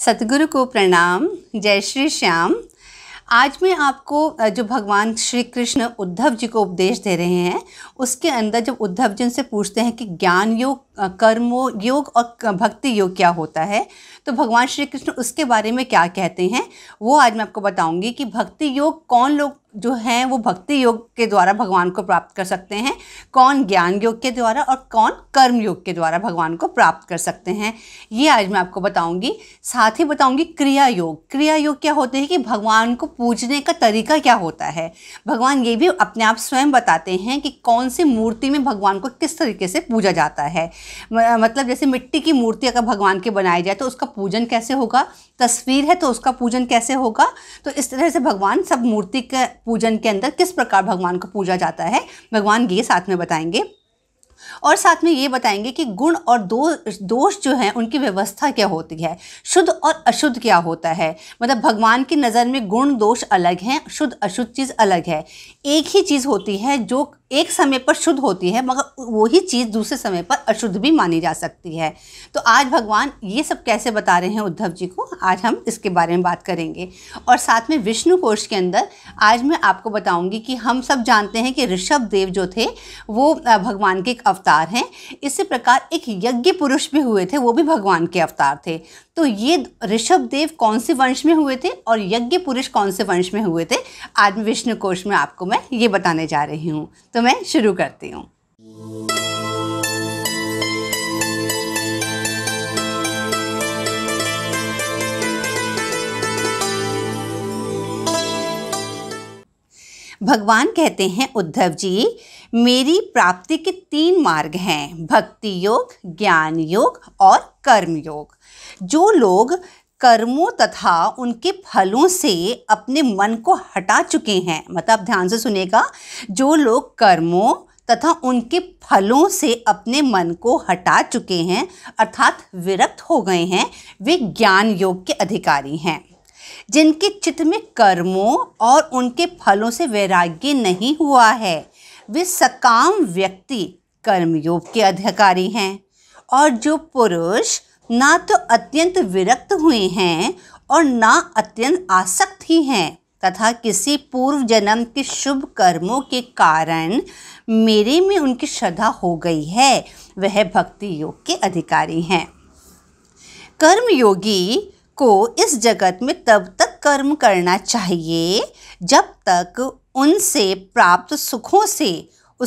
सतगुरु को प्रणाम जय श्री श्याम आज मैं आपको जो भगवान श्री कृष्ण उद्धव जी को उपदेश दे रहे हैं उसके अंदर जब उद्धव जी उनसे पूछते हैं कि ज्ञान योग कर्मो योग और भक्ति योग क्या होता है तो भगवान श्री कृष्ण उसके बारे में क्या कहते हैं वो आज मैं आपको बताऊंगी कि भक्ति योग कौन लोग जो हैं वो भक्ति योग के द्वारा भगवान को प्राप्त कर सकते हैं कौन ज्ञान योग के द्वारा और कौन कर्म योग के द्वारा भगवान को प्राप्त कर सकते हैं ये आज मैं आपको बताऊंगी साथ ही बताऊंगी क्रिया योग क्रिया योग क्या होते हैं कि भगवान को पूजने का तरीका क्या होता है भगवान ये भी अपने आप स्वयं बताते हैं कि कौन सी मूर्ति में भगवान को किस तरीके से पूजा जाता है मतलब जैसे मिट्टी की मूर्ति अगर भगवान के बनाई जाए तो उसका पूजन कैसे होगा तस्वीर है तो उसका पूजन कैसे होगा तो इस तरह से भगवान सब मूर्ति के पूजन के अंदर किस प्रकार भगवान को पूजा जाता है भगवान ये साथ में बताएंगे और साथ में ये बताएंगे कि गुण और दो दोष जो हैं उनकी व्यवस्था क्या होती है शुद्ध और अशुद्ध क्या होता है मतलब भगवान की नज़र में गुण दोष अलग हैं शुद्ध अशुद्ध चीज़ अलग है एक ही चीज़ होती है जो एक समय पर शुद्ध होती है मगर वही चीज़ दूसरे समय पर अशुद्ध भी मानी जा सकती है तो आज भगवान ये सब कैसे बता रहे हैं उद्धव जी को आज हम इसके बारे में बात करेंगे और साथ में विष्णु कोश के अंदर आज मैं आपको बताऊंगी कि हम सब जानते हैं कि ऋषभ देव जो थे वो भगवान के एक अवतार हैं इसी प्रकार एक यज्ञ पुरुष भी हुए थे वो भी भगवान के अवतार थे तो ये ऋषभ देव कौन से वंश में हुए थे और यज्ञ पुरुष कौन से वंश में हुए थे आज विष्णु कोश में आपको मैं ये बताने जा रही हूँ तो मैं शुरू करती हूँ भगवान कहते हैं उद्धव जी मेरी प्राप्ति के तीन मार्ग हैं भक्ति योग ज्ञान योग और कर्म योग जो लोग कर्मों तथा उनके फलों से अपने मन को हटा चुके हैं मतलब ध्यान से सुनेगा जो लोग कर्मों तथा उनके फलों से अपने मन को हटा चुके हैं अर्थात विरक्त हो गए हैं वे ज्ञान योग के अधिकारी हैं जिनके चित्त में कर्मों और उनके फलों से वैराग्य नहीं हुआ है वे सकाम व्यक्ति कर्मयोग के अधिकारी हैं और जो पुरुष ना तो अत्यंत विरक्त हुए हैं और ना अत्यंत आसक्त ही हैं तथा किसी पूर्व जन्म के शुभ कर्मों के कारण मेरे में उनकी श्रद्धा हो गई है वह भक्ति योग के अधिकारी हैं कर्मयोगी को इस जगत में तब तक कर्म करना चाहिए जब तक उनसे प्राप्त सुखों से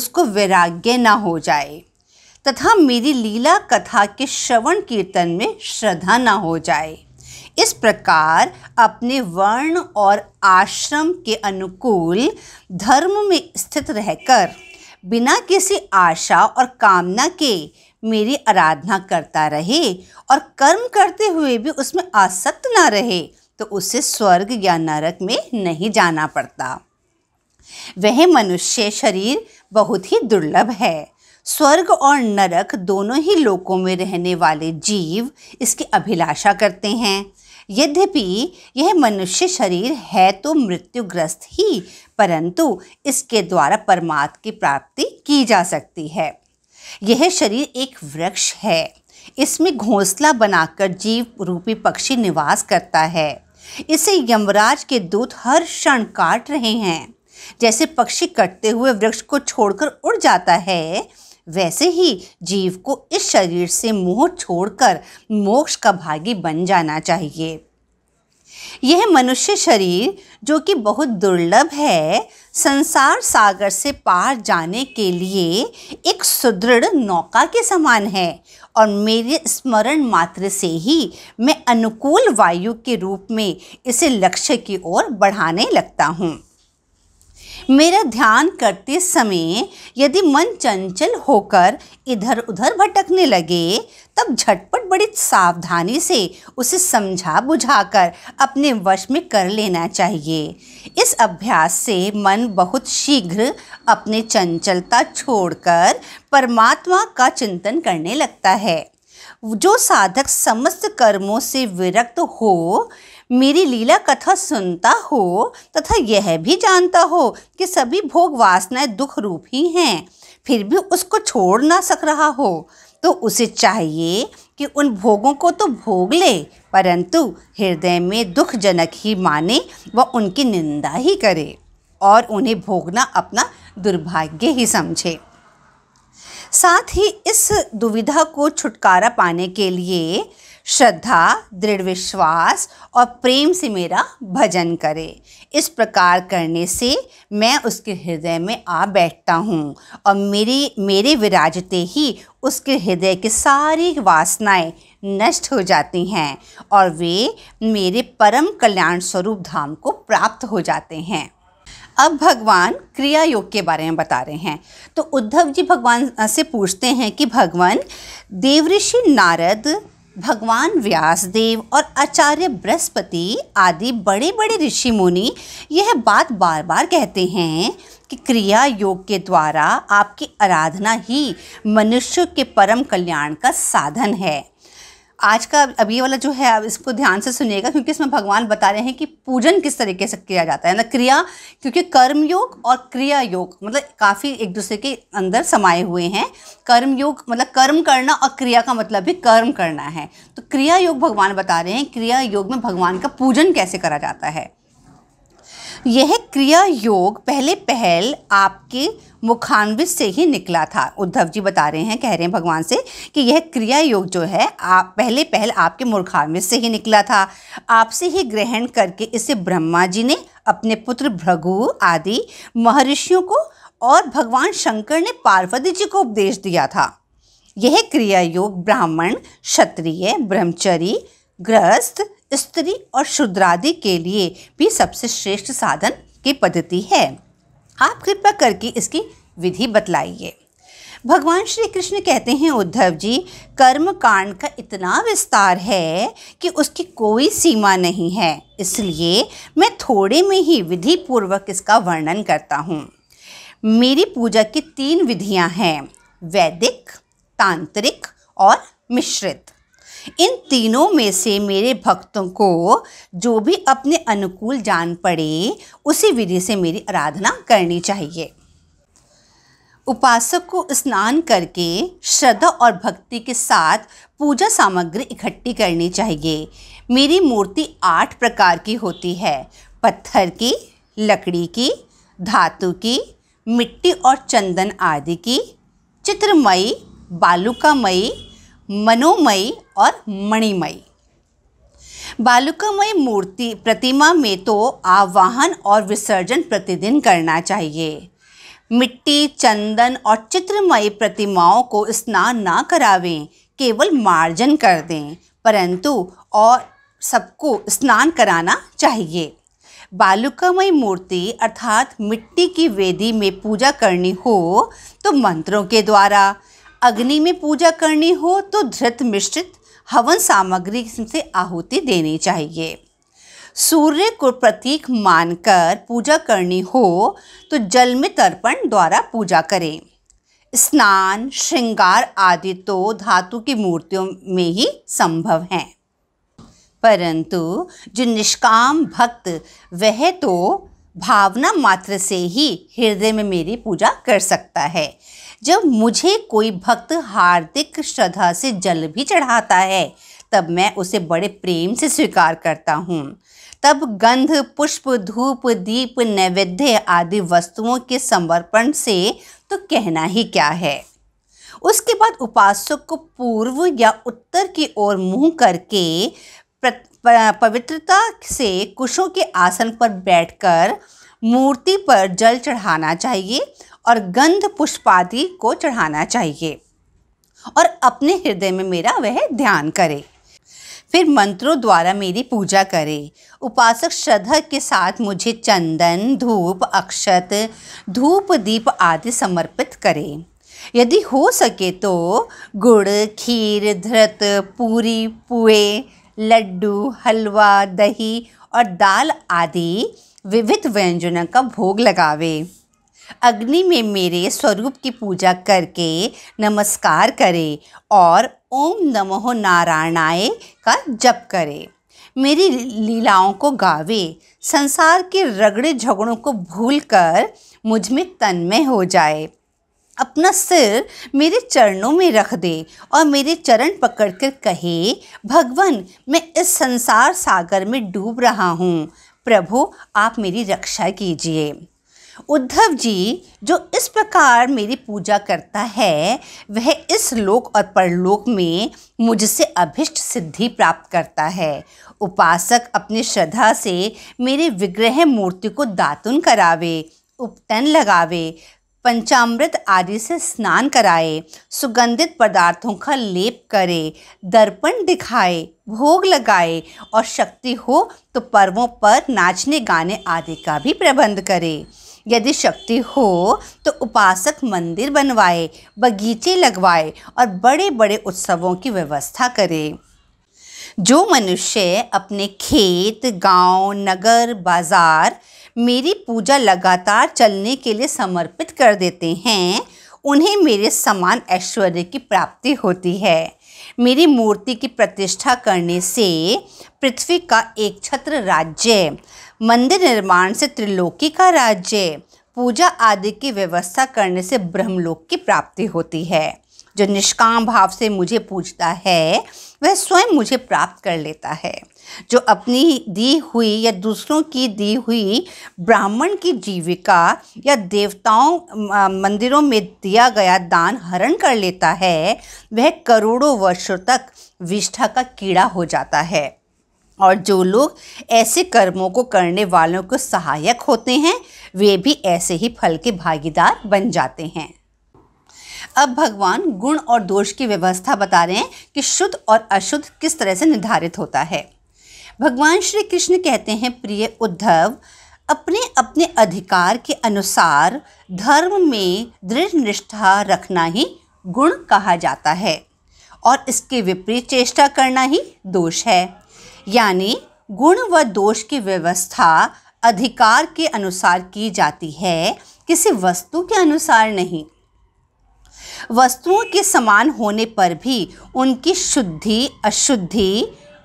उसको वैराग्य ना हो जाए तथा मेरी लीला कथा के श्रवण कीर्तन में श्रद्धा ना हो जाए इस प्रकार अपने वर्ण और आश्रम के अनुकूल धर्म में स्थित रहकर बिना किसी आशा और कामना के मेरी आराधना करता रहे और कर्म करते हुए भी उसमें आसक्त ना रहे तो उसे स्वर्ग या नरक में नहीं जाना पड़ता वह मनुष्य शरीर बहुत ही दुर्लभ है स्वर्ग और नरक दोनों ही लोकों में रहने वाले जीव इसकी अभिलाषा करते हैं यद्यपि यह मनुष्य शरीर है तो मृत्युग्रस्त ही परंतु इसके द्वारा परमात्मा की प्राप्ति की जा सकती है यह शरीर एक वृक्ष है इसमें घोंसला बनाकर जीव रूपी पक्षी निवास करता है इसे यमराज के दूत हर क्षण काट रहे हैं जैसे पक्षी कटते हुए वृक्ष को छोड़कर उड़ जाता है वैसे ही जीव को इस शरीर से मोह छोड़कर मोक्ष का भागी बन जाना चाहिए यह मनुष्य शरीर जो कि बहुत दुर्लभ है संसार सागर से पार जाने के लिए एक सुदृढ़ नौका के समान है और मेरे स्मरण मात्र से ही मैं अनुकूल वायु के रूप में इसे लक्ष्य की ओर बढ़ाने लगता हूँ मेरा ध्यान करते समय यदि मन चंचल होकर इधर उधर भटकने लगे तब झटपट बड़ी सावधानी से उसे समझा बुझाकर अपने वश में कर लेना चाहिए इस अभ्यास से मन बहुत शीघ्र अपने चंचलता छोड़कर परमात्मा का चिंतन करने लगता है जो साधक समस्त कर्मों से विरक्त हो मेरी लीला कथा सुनता हो तथा यह भी जानता हो कि सभी भोग वासनाएं दुख रूप ही हैं फिर भी उसको छोड़ ना सक रहा हो तो उसे चाहिए कि उन भोगों को तो भोग ले परंतु हृदय में दुखजनक ही माने व उनकी निंदा ही करे और उन्हें भोगना अपना दुर्भाग्य ही समझे साथ ही इस दुविधा को छुटकारा पाने के लिए श्रद्धा दृढ़ विश्वास और प्रेम से मेरा भजन करे इस प्रकार करने से मैं उसके हृदय में आ बैठता हूँ और मेरे मेरे विराजते ही उसके हृदय की सारी वासनाएं नष्ट हो जाती हैं और वे मेरे परम कल्याण स्वरूप धाम को प्राप्त हो जाते हैं अब भगवान क्रिया योग के बारे में बता रहे हैं तो उद्धव जी भगवान से पूछते हैं कि भगवान देवऋषि नारद भगवान व्यासदेव और आचार्य बृहस्पति आदि बड़े बड़े ऋषि मुनि यह बात बार बार कहते हैं कि क्रिया योग के द्वारा आपकी आराधना ही मनुष्य के परम कल्याण का साधन है आज का अब ये वाला जो है आप इसको ध्यान से सुनिएगा क्योंकि इसमें भगवान बता रहे हैं कि पूजन किस तरीके से किया जाता है ना क्रिया क्योंकि कर्म योग और क्रिया योग मतलब काफ़ी एक दूसरे के अंदर समाये हुए हैं कर्म योग मतलब कर्म करना और क्रिया का मतलब भी कर्म करना है तो क्रिया योग भगवान बता रहे हैं क्रिया योग में भगवान का पूजन कैसे करा जाता है यह क्रिया योग पहले पहल आपके मुखानविश से ही निकला था उद्धव जी बता रहे हैं कह रहे हैं भगवान से कि यह क्रिया योग जो है आप पहले पहल आपके मुखानविश से ही निकला था आपसे ही ग्रहण करके इसे ब्रह्मा जी ने अपने पुत्र भृगु आदि महर्षियों को और भगवान शंकर ने पार्वती जी को उपदेश दिया था यह क्रिया योग ब्राह्मण क्षत्रिय ब्रह्मचरी ग्रस्त स्त्री और शूद्रादि के लिए भी सबसे श्रेष्ठ साधन की पद्धति है आप कृपा करके इसकी विधि बतलाइए भगवान श्री कृष्ण कहते हैं उद्धव जी कर्म कांड का इतना विस्तार है कि उसकी कोई सीमा नहीं है इसलिए मैं थोड़े में ही विधि पूर्वक इसका वर्णन करता हूँ मेरी पूजा की तीन विधियाँ हैं वैदिक तांत्रिक और मिश्रित इन तीनों में से मेरे भक्तों को जो भी अपने अनुकूल जान पड़े उसी विधि से मेरी आराधना करनी चाहिए उपासक को स्नान करके श्रद्धा और भक्ति के साथ पूजा सामग्री इकट्ठी करनी चाहिए मेरी मूर्ति आठ प्रकार की होती है पत्थर की लकड़ी की धातु की मिट्टी और चंदन आदि की चित्रमयी बालुकामयी मनोमयी और मणिमयी बालुकामय मूर्ति प्रतिमा में तो आवाहन और विसर्जन प्रतिदिन करना चाहिए मिट्टी चंदन और चित्रमयी प्रतिमाओं को स्नान ना करावें केवल मार्जन कर दें परंतु और सबको स्नान कराना चाहिए बालुकामय मूर्ति अर्थात मिट्टी की वेदी में पूजा करनी हो तो मंत्रों के द्वारा अग्नि में पूजा करनी हो तो धृत मिश्रित हवन सामग्री से आहुति देनी चाहिए सूर्य को प्रतीक मानकर पूजा करनी हो तो जल में तर्पण द्वारा पूजा करें स्नान श्रृंगार आदि तो धातु की मूर्तियों में ही संभव हैं परंतु जो निष्काम भक्त वह तो भावना मात्र से ही हृदय में मेरी पूजा कर सकता है जब मुझे कोई भक्त हार्दिक श्रद्धा से जल भी चढ़ाता है तब मैं उसे बड़े प्रेम से स्वीकार करता हूँ तब गंध पुष्प धूप दीप नैवेद्य आदि वस्तुओं के समर्पण से तो कहना ही क्या है उसके बाद उपासक को पूर्व या उत्तर की ओर मुंह करके पवित्रता से कुशों के आसन पर बैठकर मूर्ति पर जल चढ़ाना चाहिए और गंध पुष्पादि को चढ़ाना चाहिए और अपने हृदय में मेरा वह ध्यान करे फिर मंत्रों द्वारा मेरी पूजा करे उपासक श्रद्धा के साथ मुझे चंदन धूप अक्षत धूप दीप आदि समर्पित करे यदि हो सके तो गुड़ खीर धृत पूरी पुए लड्डू हलवा दही और दाल आदि विविध व्यंजनों का भोग लगावे अग्नि में मेरे स्वरूप की पूजा करके नमस्कार करे और ओम नमो नारायणाय का जप करे मेरी लीलाओं को गावे संसार के रगड़े झगड़ों को भूलकर मुझ में तन्मय हो जाए अपना सिर मेरे चरणों में रख दे और मेरे चरण पकड़कर कहे भगवान मैं इस संसार सागर में डूब रहा हूँ प्रभु आप मेरी रक्षा कीजिए उद्धव जी जो इस प्रकार मेरी पूजा करता है वह इस लोक और परलोक में मुझसे अभिष्ट सिद्धि प्राप्त करता है उपासक अपनी श्रद्धा से मेरे विग्रह मूर्ति को दातुन करावे उपटन लगावे पंचामृत आदि से स्नान कराए सुगंधित पदार्थों का लेप करे दर्पण दिखाए भोग लगाए और शक्ति हो तो पर्वों पर नाचने गाने आदि का भी प्रबंध करे यदि शक्ति हो तो उपासक मंदिर बनवाए बगीचे लगवाए और बड़े बड़े उत्सवों की व्यवस्था करे जो मनुष्य अपने खेत गांव, नगर बाजार मेरी पूजा लगातार चलने के लिए समर्पित कर देते हैं उन्हें मेरे समान ऐश्वर्य की प्राप्ति होती है मेरी मूर्ति की प्रतिष्ठा करने से पृथ्वी का एक छत्र राज्य मंदिर निर्माण से त्रिलोकी का राज्य पूजा आदि की व्यवस्था करने से ब्रह्मलोक की प्राप्ति होती है जो निष्काम भाव से मुझे पूजता है वह स्वयं मुझे प्राप्त कर लेता है जो अपनी दी हुई या दूसरों की दी हुई ब्राह्मण की जीविका या देवताओं मंदिरों में दिया गया दान हरण कर लेता है वह करोड़ों वर्षों तक विष्ठा का कीड़ा हो जाता है और जो लोग ऐसे कर्मों को करने वालों को सहायक होते हैं वे भी ऐसे ही फल के भागीदार बन जाते हैं अब भगवान गुण और दोष की व्यवस्था बता रहे हैं कि शुद्ध और अशुद्ध किस तरह से निर्धारित होता है भगवान श्री कृष्ण कहते हैं प्रिय उद्धव अपने अपने अधिकार के अनुसार धर्म में दृढ़ निष्ठा रखना ही गुण कहा जाता है और इसके विपरीत चेष्टा करना ही दोष है यानी गुण व दोष की व्यवस्था अधिकार के अनुसार की जाती है किसी वस्तु के अनुसार नहीं वस्तुओं के समान होने पर भी उनकी शुद्धि अशुद्धि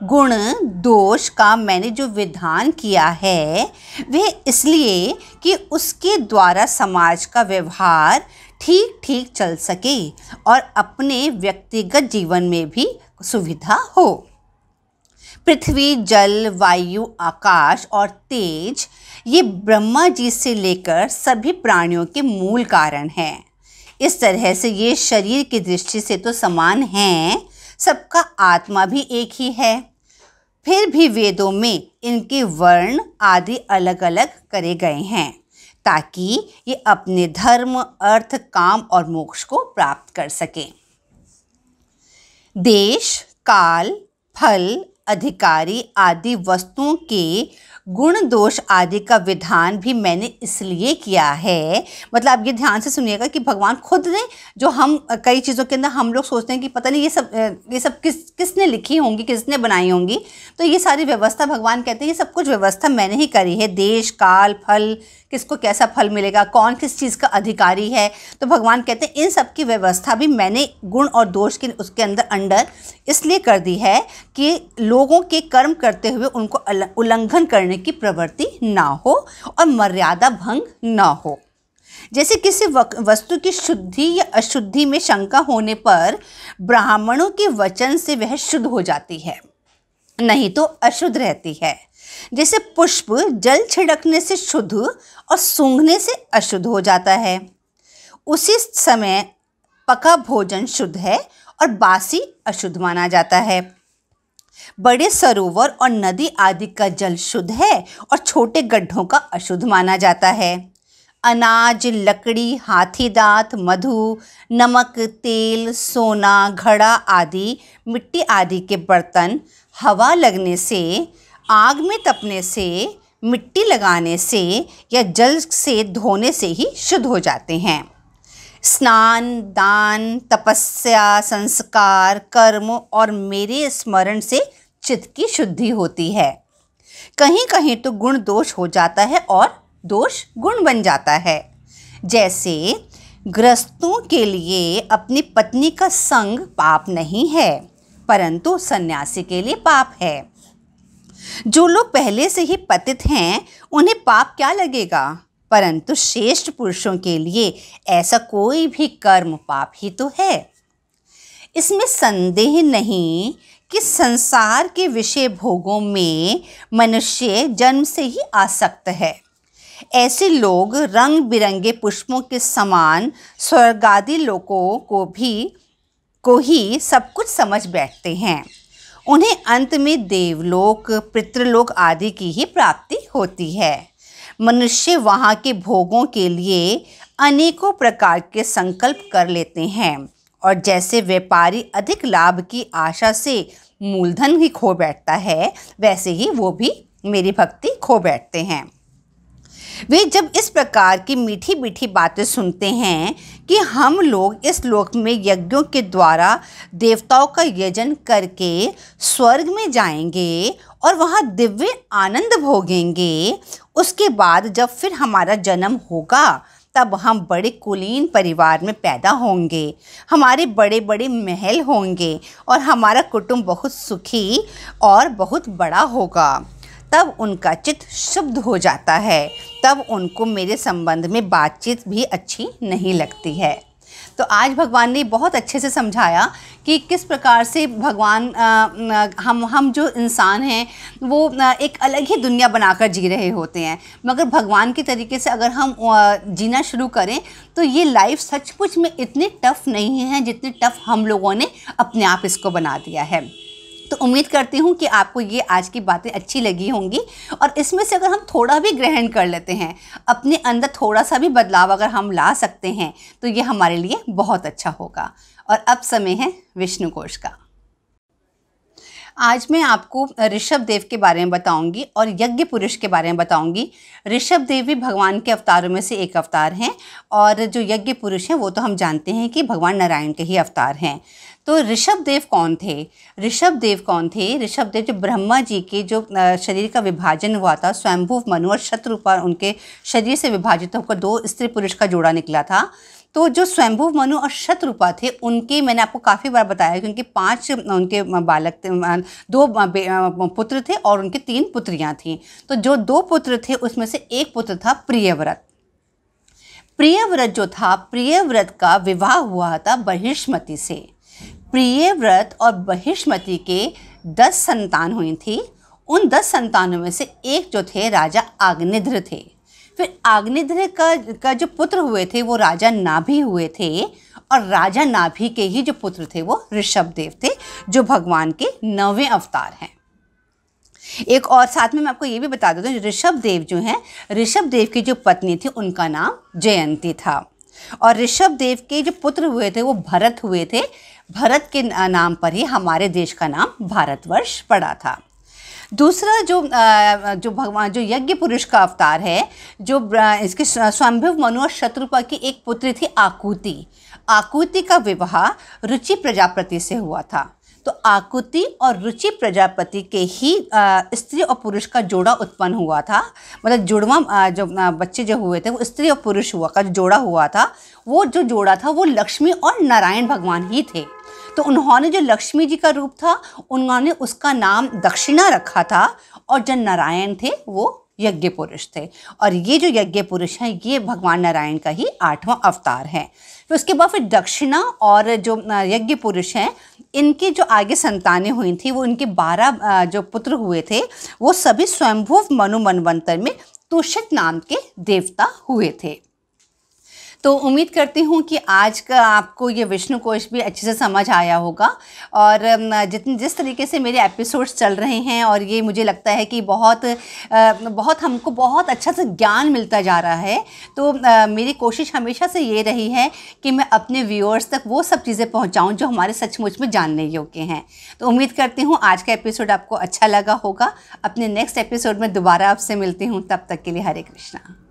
गुण दोष का मैंने जो विधान किया है वह इसलिए कि उसके द्वारा समाज का व्यवहार ठीक ठीक चल सके और अपने व्यक्तिगत जीवन में भी सुविधा हो पृथ्वी जल वायु आकाश और तेज ये ब्रह्मा जी से लेकर सभी प्राणियों के मूल कारण हैं इस तरह से ये शरीर की दृष्टि से तो समान हैं सबका आत्मा भी एक ही है फिर भी वेदों में इनके वर्ण आदि अलग अलग करे गए हैं ताकि ये अपने धर्म अर्थ काम और मोक्ष को प्राप्त कर सकें देश काल फल अधिकारी आदि वस्तुओं के गुण दोष आदि का विधान भी मैंने इसलिए किया है मतलब आप ये ध्यान से सुनिएगा कि भगवान खुद ने जो हम कई चीज़ों के अंदर हम लोग सोचते हैं कि पता नहीं ये सब ये सब किस किसने लिखी होंगी किसने बनाई होंगी तो ये सारी व्यवस्था भगवान कहते हैं ये सब कुछ व्यवस्था मैंने ही करी है देश काल फल किसको कैसा फल मिलेगा कौन किस चीज़ का अधिकारी है तो भगवान कहते हैं इन सब की व्यवस्था भी मैंने गुण और दोष के उसके अंदर अंडर इसलिए कर दी है कि लोगों के कर्म करते हुए उनको उल्लंघन करने करने की प्रवृत्ति ना हो और मर्यादा भंग ना हो जैसे किसी वस्तु की शुद्धि या अशुद्धि में शंका होने पर ब्राह्मणों के वचन से वह शुद्ध हो जाती है नहीं तो अशुद्ध रहती है जैसे पुष्प जल छिड़कने से शुद्ध और सूंघने से अशुद्ध हो जाता है उसी समय पका भोजन शुद्ध है और बासी अशुद्ध माना जाता है बड़े सरोवर और नदी आदि का जल शुद्ध है और छोटे गड्ढों का अशुद्ध माना जाता है अनाज लकड़ी हाथी दांत मधु नमक तेल सोना घड़ा आदि मिट्टी आदि के बर्तन हवा लगने से आग में तपने से मिट्टी लगाने से या जल से धोने से ही शुद्ध हो जाते हैं स्नान दान तपस्या संस्कार कर्म और मेरे स्मरण से चित्त की शुद्धि होती है कहीं कहीं तो गुण दोष हो जाता है और दोष गुण बन जाता है जैसे ग्रस्तों के लिए अपनी पत्नी का संग पाप नहीं है परंतु सन्यासी के लिए पाप है जो लोग पहले से ही पतित हैं उन्हें पाप क्या लगेगा परंतु श्रेष्ठ पुरुषों के लिए ऐसा कोई भी कर्म पाप ही तो है इसमें संदेह नहीं कि संसार के विषय भोगों में मनुष्य जन्म से ही आसक्त है ऐसे लोग रंग बिरंगे पुष्पों के समान स्वर्गादि लोगों को भी को ही सब कुछ समझ बैठते हैं उन्हें अंत में देवलोक पितृलोक आदि की ही प्राप्ति होती है मनुष्य वहाँ के भोगों के लिए अनेकों प्रकार के संकल्प कर लेते हैं और जैसे व्यापारी अधिक लाभ की आशा से मूलधन ही खो बैठता है वैसे ही वो भी मेरी भक्ति खो बैठते हैं वे जब इस प्रकार की मीठी मीठी बातें सुनते हैं कि हम लोग इस लोक में यज्ञों के द्वारा देवताओं का यजन करके स्वर्ग में जाएंगे और वहाँ दिव्य आनंद भोगेंगे उसके बाद जब फिर हमारा जन्म होगा तब हम बड़े कुलीन परिवार में पैदा होंगे हमारे बड़े बड़े महल होंगे और हमारा कुटुंब बहुत सुखी और बहुत बड़ा होगा तब उनका चित्त शुद्ध हो जाता है तब उनको मेरे संबंध में बातचीत भी अच्छी नहीं लगती है तो आज भगवान ने बहुत अच्छे से समझाया कि किस प्रकार से भगवान आ, हम हम जो इंसान हैं वो एक अलग ही दुनिया बनाकर जी रहे होते हैं मगर भगवान के तरीके से अगर हम जीना शुरू करें तो ये लाइफ सचमुच में इतनी टफ़ नहीं है जितनी टफ़ हम लोगों ने अपने आप इसको बना दिया है तो उम्मीद करती हूँ कि आपको ये आज की बातें अच्छी लगी होंगी और इसमें से अगर हम थोड़ा भी ग्रहण कर लेते हैं अपने अंदर थोड़ा सा भी बदलाव अगर हम ला सकते हैं तो ये हमारे लिए बहुत अच्छा होगा और अब समय है विष्णु कोश का आज मैं आपको ऋषभ देव के बारे में बताऊंगी और यज्ञ पुरुष के बारे में बताऊंगी ऋषभ देव भी भगवान के अवतारों में से एक अवतार हैं और जो यज्ञ पुरुष हैं वो तो हम जानते हैं कि भगवान नारायण के ही अवतार हैं तो ऋषभ देव कौन थे ऋषभ देव कौन थे ऋषभ देव जो ब्रह्मा जी के जो शरीर का विभाजन हुआ था स्वयंभुव मनु और शत्रु पर उनके शरीर से विभाजित होकर दो स्त्री पुरुष का जोड़ा निकला था तो जो स्वयंभू मनु और शत्रुपा थे उनके मैंने आपको काफ़ी बार बताया क्योंकि पांच उनके बालक थे दो पुत्र थे और उनके तीन पुत्रियाँ थीं तो जो दो पुत्र थे उसमें से एक पुत्र था प्रियव्रत प्रियव्रत जो था प्रियव्रत का विवाह हुआ था बहिष्मति से प्रियव्रत और बहिष्मति के दस संतान हुई थी उन दस संतानों में से एक जो थे राजा आग्निध्र थे फिर आग्निध्र का का जो पुत्र हुए थे वो राजा नाभि हुए थे और राजा नाभि के ही जो पुत्र थे वो ऋषभ देव थे जो भगवान के नवें अवतार हैं एक और साथ में मैं आपको ये भी बता देता हूँ ऋषभ देव जो हैं ऋषभ देव की जो पत्नी थी उनका नाम जयंती था और ऋषभ देव के जो पुत्र हुए थे वो भरत हुए थे भरत के नाम पर ही हमारे देश का नाम भारतवर्ष पड़ा था दूसरा जो जो भगवान जो यज्ञ पुरुष का अवतार है जो इसके स्वयंभव मनु और शत्रुपा की एक पुत्री थी आकुति आकुति का विवाह रुचि प्रजापति से हुआ था तो आकुति और रुचि प्रजापति के ही स्त्री और पुरुष का जोड़ा उत्पन्न हुआ था मतलब जुड़वा जो बच्चे जो हुए थे वो स्त्री और पुरुष हुआ का जो जोड़ा हुआ था वो जो जोड़ा था वो लक्ष्मी और नारायण भगवान ही थे तो उन्होंने जो लक्ष्मी जी का रूप था उन्होंने उसका नाम दक्षिणा रखा था और जो नारायण थे वो यज्ञ पुरुष थे और ये जो यज्ञ पुरुष हैं ये भगवान नारायण का ही आठवां अवतार है फिर तो उसके बाद फिर दक्षिणा और जो यज्ञ पुरुष हैं इनके जो आगे संतानें हुई थी वो इनके बारह जो पुत्र हुए थे वो सभी स्वयंभुव मनु मनवंतर में तुषित नाम के देवता हुए थे तो उम्मीद करती हूँ कि आज का आपको ये विष्णु कोश भी अच्छे से समझ आया होगा और जितने जिस तरीके से मेरे एपिसोड्स चल रहे हैं और ये मुझे लगता है कि बहुत बहुत हमको बहुत अच्छा से ज्ञान मिलता जा रहा है तो मेरी कोशिश हमेशा से ये रही है कि मैं अपने व्यूअर्स तक वो सब चीज़ें पहुँचाऊँ जो हमारे सचमुच में जानने योग्य हैं तो उम्मीद करती हूँ आज का एपिसोड आपको अच्छा लगा होगा अपने नेक्स्ट एपिसोड में दोबारा आपसे मिलती हूँ तब तक के लिए हरे कृष्णा